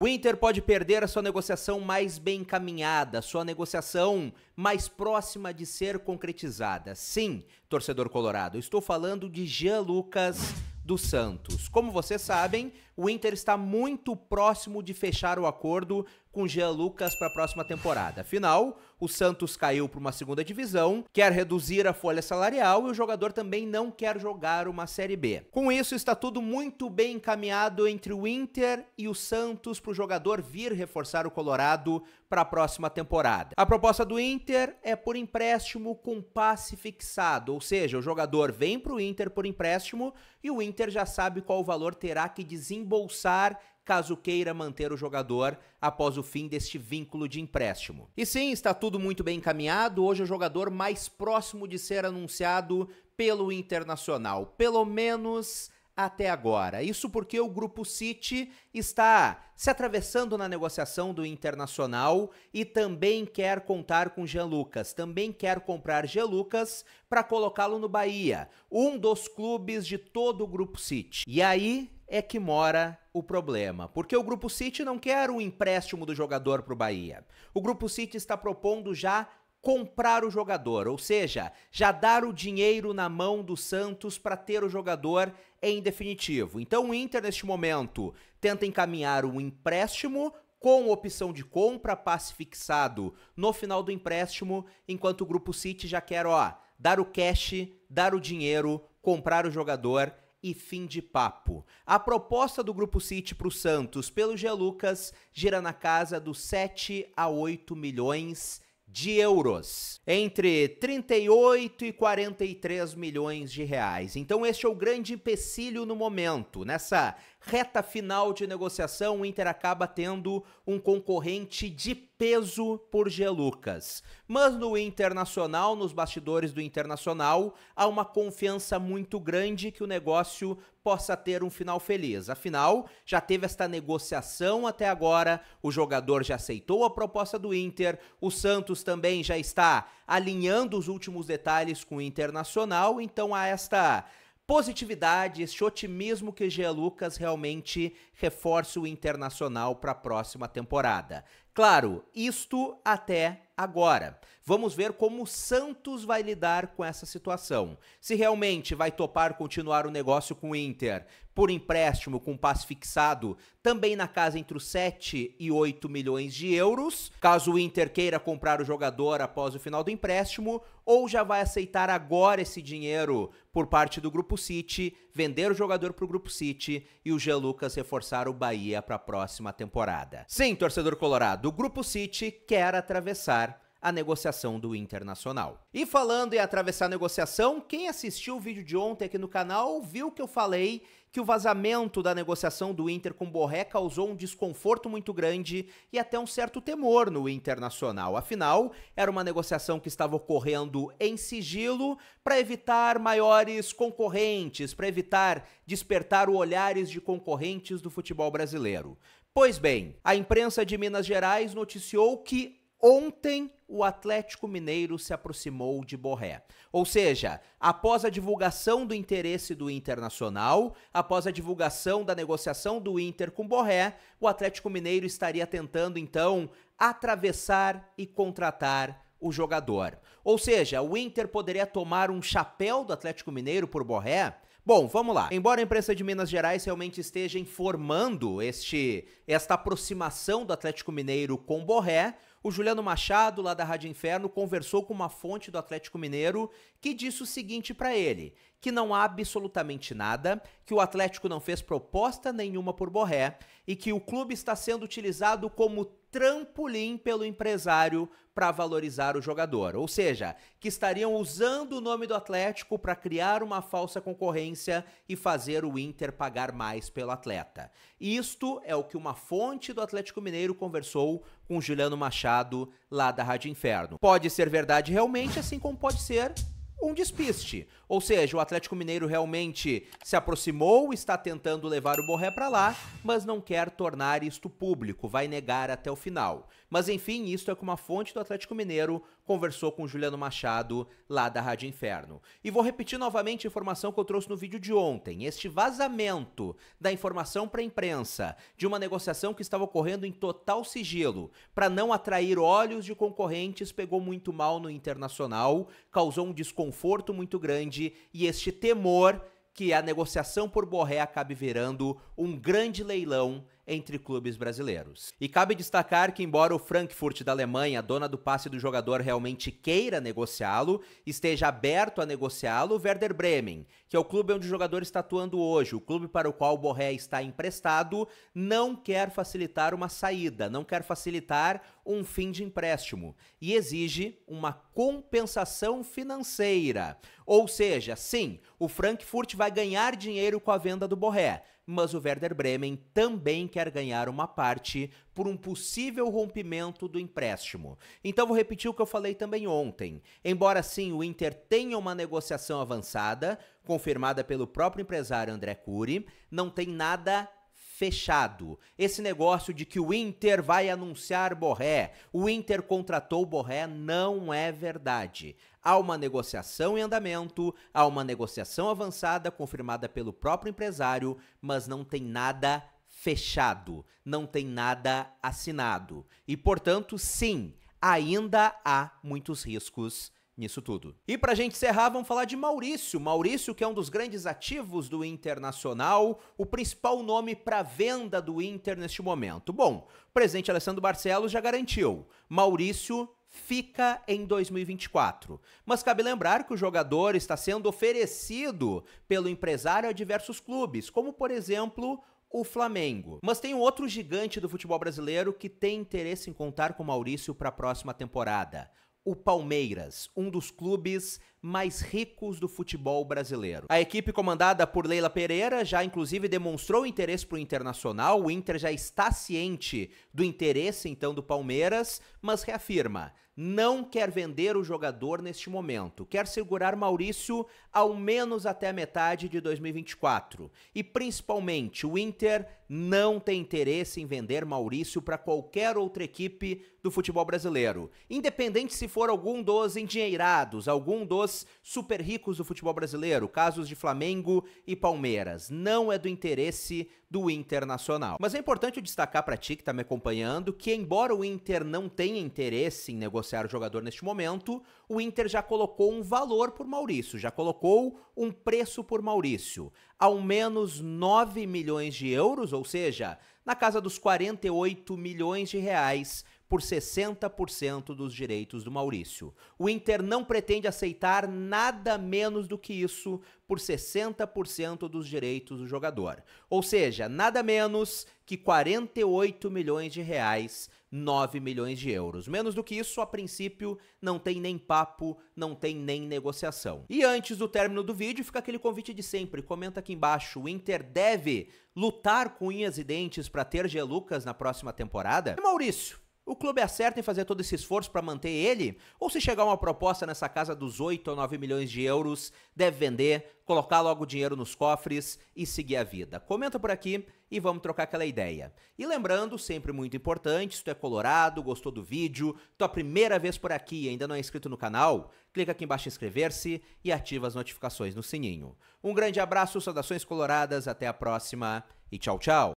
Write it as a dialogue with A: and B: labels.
A: O Inter pode perder a sua negociação mais bem encaminhada, sua negociação mais próxima de ser concretizada. Sim, torcedor colorado, estou falando de Jean Lucas dos Santos. Como vocês sabem, o Inter está muito próximo de fechar o acordo com Jean Lucas para a próxima temporada. Afinal, o Santos caiu para uma segunda divisão, quer reduzir a folha salarial e o jogador também não quer jogar uma Série B. Com isso, está tudo muito bem encaminhado entre o Inter e o Santos para o jogador vir reforçar o Colorado para a próxima temporada. A proposta do Inter é por empréstimo com passe fixado, ou seja, o jogador vem para o Inter por empréstimo e o Inter já sabe qual valor terá que desembolsar caso queira manter o jogador após o fim deste vínculo de empréstimo. E sim, está tudo muito bem encaminhado. Hoje é o jogador mais próximo de ser anunciado pelo Internacional, pelo menos até agora. Isso porque o grupo City está se atravessando na negociação do Internacional e também quer contar com Jean Lucas, também quer comprar Jean Lucas para colocá-lo no Bahia, um dos clubes de todo o grupo City. E aí é que mora o problema, porque o Grupo City não quer o empréstimo do jogador para o Bahia. O Grupo City está propondo já comprar o jogador, ou seja, já dar o dinheiro na mão do Santos para ter o jogador em definitivo. Então o Inter, neste momento, tenta encaminhar um empréstimo com opção de compra, passe fixado no final do empréstimo, enquanto o Grupo City já quer, ó, dar o cash, dar o dinheiro, comprar o jogador e fim de papo. A proposta do Grupo City para o Santos, pelo G. Lucas, gira na casa dos 7 a 8 milhões de euros, entre 38 e 43 milhões de reais. Então este é o grande empecilho no momento. Nessa reta final de negociação, o Inter acaba tendo um concorrente de peso por G. Lucas. Mas no internacional, nos bastidores do internacional, há uma confiança muito grande que o negócio possa ter um final feliz. Afinal, já teve esta negociação até agora, o jogador já aceitou a proposta do Inter, o Santos também já está alinhando os últimos detalhes com o Internacional, então há esta positividade, este otimismo que Gia Lucas realmente reforce o Internacional para a próxima temporada. Claro, isto até agora. Vamos ver como o Santos vai lidar com essa situação. Se realmente vai topar continuar o negócio com o Inter por empréstimo com passe fixado, também na casa entre os 7 e 8 milhões de euros, caso o Inter queira comprar o jogador após o final do empréstimo, ou já vai aceitar agora esse dinheiro por parte do Grupo City vender o jogador para o Grupo City e o Jean Lucas reforçar o Bahia para a próxima temporada. Sim, torcedor colorado, o Grupo City quer atravessar a negociação do Internacional. E falando em atravessar a negociação, quem assistiu o vídeo de ontem aqui no canal viu que eu falei que o vazamento da negociação do Inter com Borré causou um desconforto muito grande e até um certo temor no Internacional. Afinal, era uma negociação que estava ocorrendo em sigilo para evitar maiores concorrentes, para evitar despertar o olhares de concorrentes do futebol brasileiro. Pois bem, a imprensa de Minas Gerais noticiou que Ontem, o Atlético Mineiro se aproximou de Borré. Ou seja, após a divulgação do interesse do Internacional, após a divulgação da negociação do Inter com Borré, o Atlético Mineiro estaria tentando então atravessar e contratar o jogador. Ou seja, o Inter poderia tomar um chapéu do Atlético Mineiro por Borré? Bom, vamos lá. Embora a imprensa de Minas Gerais realmente esteja informando este esta aproximação do Atlético Mineiro com Borré, o Juliano Machado, lá da Rádio Inferno, conversou com uma fonte do Atlético Mineiro que disse o seguinte para ele: que não há absolutamente nada que o Atlético não fez proposta nenhuma por Borré e que o clube está sendo utilizado como trampolim pelo empresário para valorizar o jogador. Ou seja, que estariam usando o nome do Atlético para criar uma falsa concorrência e fazer o Inter pagar mais pelo atleta. Isto é o que uma fonte do Atlético Mineiro conversou com Juliano Machado lá da Rádio Inferno. Pode ser verdade realmente, assim como pode ser um despiste. Ou seja, o Atlético Mineiro realmente se aproximou, está tentando levar o Borré para lá, mas não quer tornar isto público, vai negar até o final. Mas enfim, isso é como a fonte do Atlético Mineiro conversou com Juliano Machado, lá da Rádio Inferno. E vou repetir novamente a informação que eu trouxe no vídeo de ontem. Este vazamento da informação para a imprensa de uma negociação que estava ocorrendo em total sigilo para não atrair olhos de concorrentes pegou muito mal no internacional, causou um desconforto muito grande e este temor que a negociação por Borré acabe virando um grande leilão entre clubes brasileiros. E cabe destacar que, embora o Frankfurt da Alemanha, dona do passe do jogador, realmente queira negociá-lo, esteja aberto a negociá-lo, o Werder Bremen, que é o clube onde o jogador está atuando hoje, o clube para o qual o Borré está emprestado, não quer facilitar uma saída, não quer facilitar um fim de empréstimo e exige uma compensação financeira. Ou seja, sim, o Frankfurt vai ganhar dinheiro com a venda do Borré, mas o Werder Bremen também quer ganhar uma parte por um possível rompimento do empréstimo. Então vou repetir o que eu falei também ontem. Embora sim o Inter tenha uma negociação avançada, confirmada pelo próprio empresário André Cury, não tem nada fechado. Esse negócio de que o Inter vai anunciar Borré, o Inter contratou Borré, não é verdade. Há uma negociação em andamento, há uma negociação avançada confirmada pelo próprio empresário, mas não tem nada fechado, não tem nada assinado. E, portanto, sim, ainda há muitos riscos nisso tudo. E pra gente encerrar, vamos falar de Maurício. Maurício, que é um dos grandes ativos do Internacional, o principal nome para venda do Inter neste momento. Bom, o presidente Alessandro Barcelos já garantiu. Maurício fica em 2024. Mas cabe lembrar que o jogador está sendo oferecido pelo empresário a diversos clubes, como por exemplo, o Flamengo. Mas tem um outro gigante do futebol brasileiro que tem interesse em contar com Maurício para a próxima temporada o Palmeiras, um dos clubes mais ricos do futebol brasileiro. A equipe comandada por Leila Pereira já inclusive demonstrou interesse para o Internacional, o Inter já está ciente do interesse então do Palmeiras, mas reafirma, não quer vender o jogador neste momento, quer segurar Maurício ao menos até metade de 2024. E principalmente, o Inter não tem interesse em vender Maurício para qualquer outra equipe do futebol brasileiro. Independente se for algum dos endinheirados, algum dos super ricos do futebol brasileiro, casos de Flamengo e Palmeiras, não é do interesse do Internacional. Mas é importante destacar para ti que está me acompanhando que embora o Inter não tenha interesse em negociar negociar o jogador neste momento, o Inter já colocou um valor por Maurício, já colocou um preço por Maurício, ao menos 9 milhões de euros, ou seja, na casa dos 48 milhões de reais por 60% dos direitos do Maurício. O Inter não pretende aceitar nada menos do que isso por 60% dos direitos do jogador. Ou seja, nada menos que 48 milhões de reais 9 milhões de euros. Menos do que isso, a princípio, não tem nem papo, não tem nem negociação. E antes do término do vídeo, fica aquele convite de sempre. Comenta aqui embaixo, o Inter deve lutar com unhas e dentes para ter Gelucas na próxima temporada? E Maurício, o clube acerta em fazer todo esse esforço para manter ele? Ou se chegar uma proposta nessa casa dos 8 ou 9 milhões de euros, deve vender, colocar logo o dinheiro nos cofres e seguir a vida? Comenta por aqui e vamos trocar aquela ideia. E lembrando, sempre muito importante, se tu é colorado, gostou do vídeo, tua primeira vez por aqui e ainda não é inscrito no canal, clica aqui embaixo em inscrever-se e ativa as notificações no sininho. Um grande abraço, saudações coloradas, até a próxima e tchau, tchau!